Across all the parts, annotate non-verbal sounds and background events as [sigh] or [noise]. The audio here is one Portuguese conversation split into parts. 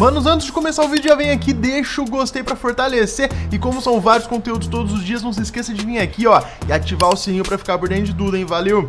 Manos, antes de começar o vídeo, já vem aqui, deixa o gostei pra fortalecer e como são vários conteúdos todos os dias, não se esqueça de vir aqui, ó, e ativar o sininho pra ficar por dentro de tudo, hein? Valeu!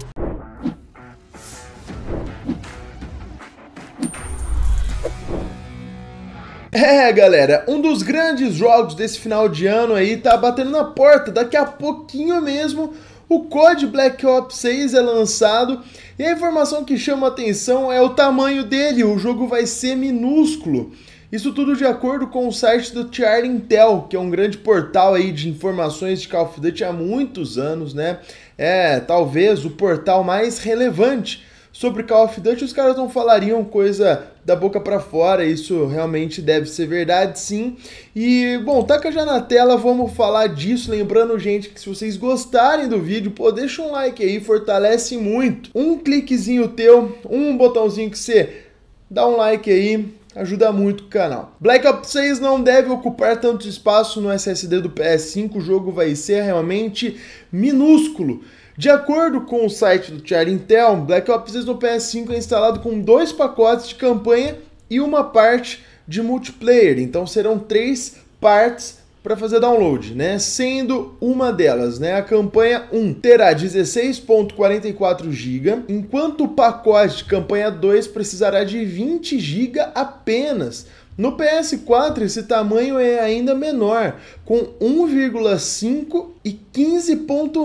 É, galera, um dos grandes jogos desse final de ano aí tá batendo na porta, daqui a pouquinho mesmo o COD Black Ops 6 é lançado e a informação que chama a atenção é o tamanho dele, o jogo vai ser minúsculo. Isso tudo de acordo com o site do Tier Intel, que é um grande portal aí de informações de Call of Duty há muitos anos, né? É talvez o portal mais relevante sobre Call of Duty. Os caras não falariam coisa da boca para fora. Isso realmente deve ser verdade, sim. E, bom, taca já na tela, vamos falar disso. Lembrando, gente, que se vocês gostarem do vídeo, pô, deixa um like aí, fortalece muito. Um cliquezinho teu, um botãozinho que você dá um like aí, ajuda muito o canal. Black Ops 6 não deve ocupar tanto espaço no SSD do PS5, o jogo vai ser realmente minúsculo. De acordo com o site do Charlie Intel, Black Ops 3 no PS5 é instalado com dois pacotes de campanha e uma parte de multiplayer. Então serão três partes para fazer download, né? Sendo uma delas, né? A campanha 1 terá 16.44 GB, enquanto o pacote de campanha 2 precisará de 20 GB apenas. No PS4, esse tamanho é ainda menor, com 1,5 e 15,9.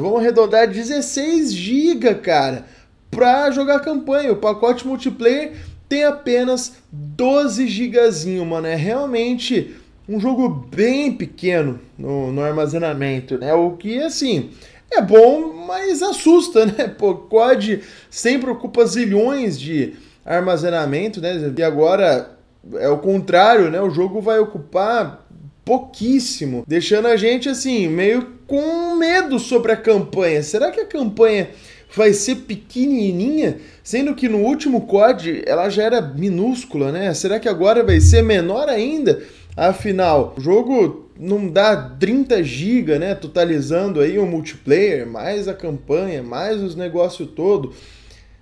Vamos arredondar 16 GB, cara, para jogar campanha. O pacote multiplayer tem apenas 12 gigazinho, mano. É realmente um jogo bem pequeno no, no, armazenamento, né? O que, assim, é bom, mas assusta, [laughs] né? Pô, COD sempre ocupa zilhões de armazenamento, né? E agora é o contrário, né? O jogo vai ocupar pouquíssimo, deixando a gente, assim, meio com medo sobre a campanha. Será que a campanha vai ser pequenininha, sendo que no último COD ela já era minúscula, né? Será que agora vai ser menor ainda? Afinal, o jogo não dá 30 GB, né? Totalizando aí o multiplayer, mais a campanha, mais os negócios todo.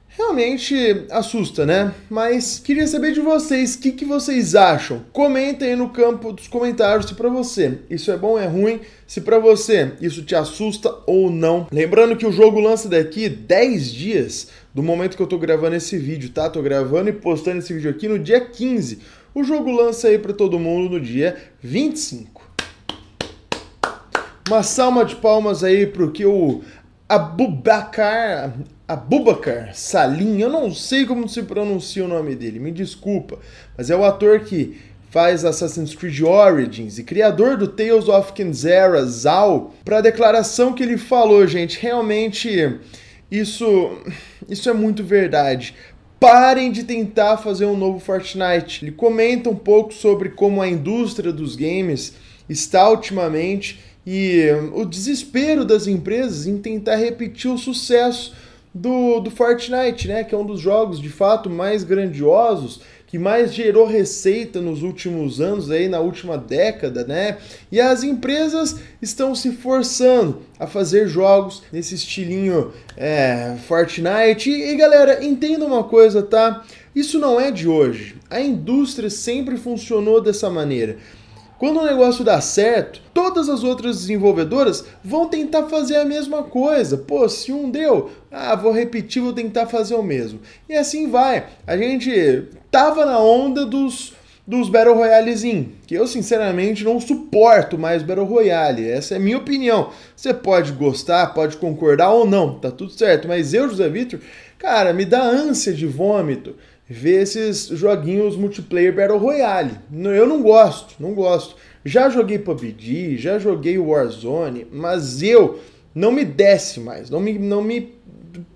Realmente assusta, né? Mas queria saber de vocês, o que, que vocês acham? Comentem aí no campo dos comentários se para você isso é bom ou é ruim, se para você isso te assusta ou não. Lembrando que o jogo lança daqui 10 dias, do momento que eu tô gravando esse vídeo, tá? Tô gravando e postando esse vídeo aqui no dia 15. O jogo lança aí para todo mundo no dia 25. Uma salva de palmas aí pro que o Abubacar, Abubacar Salim, eu não sei como se pronuncia o nome dele, me desculpa, mas é o ator que faz Assassin's Creed Origins e criador do Tales of Kenzera, Zal, para a declaração que ele falou, gente, realmente isso, isso é muito verdade. Parem de tentar fazer um novo Fortnite. Ele comenta um pouco sobre como a indústria dos games está ultimamente e o desespero das empresas em tentar repetir o sucesso do, do Fortnite, né? Que é um dos jogos de fato mais grandiosos que mais gerou receita nos últimos anos, aí na última década, né? E as empresas estão se forçando a fazer jogos nesse estilinho é, Fortnite. E, e galera, entenda uma coisa, tá? Isso não é de hoje. A indústria sempre funcionou dessa maneira. Quando o negócio dá certo, todas as outras desenvolvedoras vão tentar fazer a mesma coisa. Pô, se um deu, ah, vou repetir, vou tentar fazer o mesmo. E assim vai. A gente tava na onda dos dos Battle Royales in, que eu sinceramente não suporto mais Battle Royale, essa é minha opinião. Você pode gostar, pode concordar ou não, tá tudo certo, mas eu, José Vitor, cara, me dá ânsia de vômito ver esses joguinhos multiplayer Battle Royale. Eu não gosto, não gosto. Já joguei PUBG, já joguei Warzone, mas eu não me desce mais, não me, não me,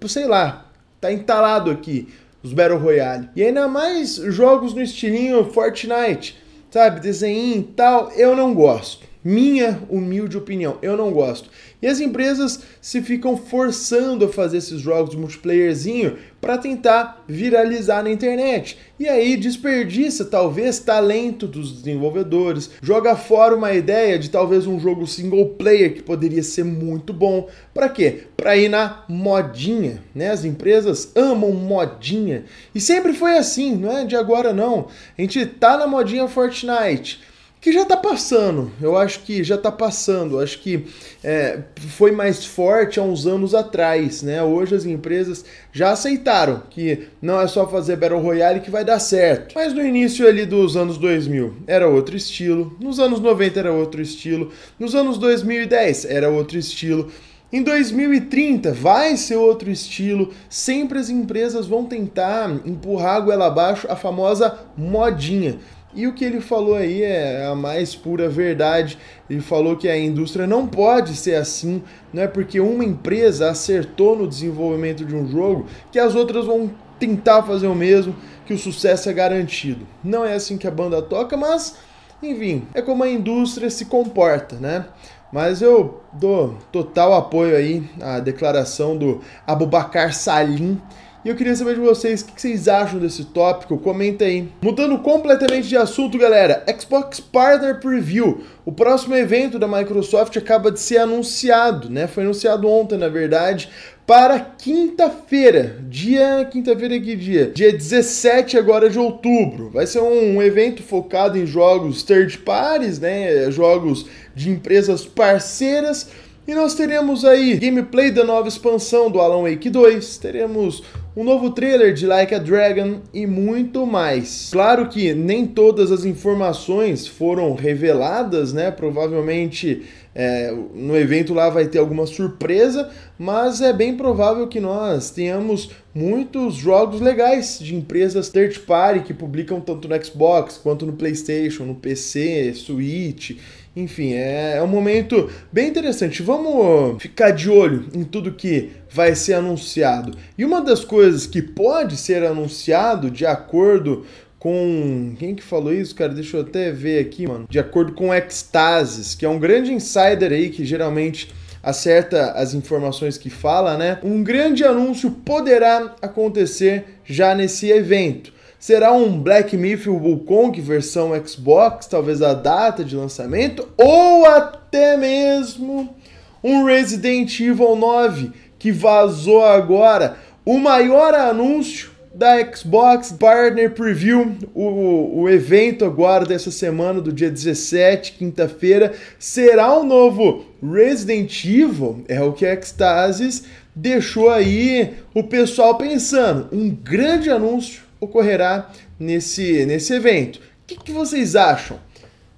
sei lá, tá entalado aqui os Battle Royale. E ainda mais jogos no estilinho Fortnite, sabe, desenho e tal, eu não gosto. Minha humilde opinião, eu não gosto. E as empresas se ficam forçando a fazer esses jogos multiplayerzinho para tentar viralizar na internet. E aí desperdiça talvez talento dos desenvolvedores, joga fora uma ideia de talvez um jogo single player que poderia ser muito bom. Para quê? Para ir na modinha, né? As empresas amam modinha. E sempre foi assim, não é de agora não. A gente tá na modinha Fortnite que já está passando. Eu acho que já está passando. Acho que é, foi mais forte há uns anos atrás, né? Hoje as empresas já aceitaram que não é só fazer Battle Royale que vai dar certo. Mas no início ali dos anos 2000 era outro estilo, nos anos 90 era outro estilo, nos anos 2010 era outro estilo. Em 2030 vai ser outro estilo, sempre as empresas vão tentar empurrar a goela abaixo a famosa modinha. E o que ele falou aí é a mais pura verdade. Ele falou que a indústria não pode ser assim, não é porque uma empresa acertou no desenvolvimento de um jogo que as outras vão tentar fazer o mesmo, que o sucesso é garantido. Não é assim que a banda toca, mas enfim, é como a indústria se comporta, né? Mas eu dou total apoio aí à declaração do Abubakar Salim, e eu queria saber de vocês o que vocês acham desse tópico, comenta aí. Mudando completamente de assunto, galera, Xbox Partner Preview. O próximo evento da Microsoft acaba de ser anunciado, né? Foi anunciado ontem, na verdade, para quinta-feira, dia quinta-feira é que dia? Dia 17 agora de outubro. Vai ser um evento focado em jogos third parties, né? Jogos de empresas parceiras. E nós teremos aí gameplay da nova expansão do Alan Wake 2, teremos um novo trailer de Like a Dragon e muito mais. Claro que nem todas as informações foram reveladas, né? Provavelmente é, no evento lá vai ter alguma surpresa, mas é bem provável que nós tenhamos muitos jogos legais de empresas third party que publicam tanto no Xbox quanto no PlayStation, no PC, Switch. Enfim, é, é um momento bem interessante. Vamos ficar de olho em tudo que vai ser anunciado. E uma das coisas que pode ser anunciado de acordo com. Quem que falou isso, cara? Deixa eu até ver aqui, mano. De acordo com Extasis, que é um grande insider aí que geralmente acerta as informações que fala, né? Um grande anúncio poderá acontecer já nesse evento. Será um Black Myth Wukong versão Xbox, talvez a data de lançamento, ou até mesmo um Resident Evil 9 que vazou agora o maior anúncio da Xbox Partner Preview, o, o evento agora dessa semana, do dia 17, quinta-feira, será o novo Resident Evil, é o que a Ecstasis deixou aí o pessoal pensando. Um grande anúncio ocorrerá nesse, nesse evento. O que, que vocês acham?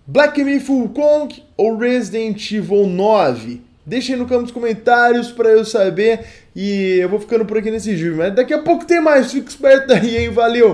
Black Myth Wukong ou Resident Evil 9? Deixem aí no campo dos comentários para eu saber. E eu vou ficando por aqui nesse vídeo, mas daqui a pouco tem mais. Fica esperto aí, hein? Valeu!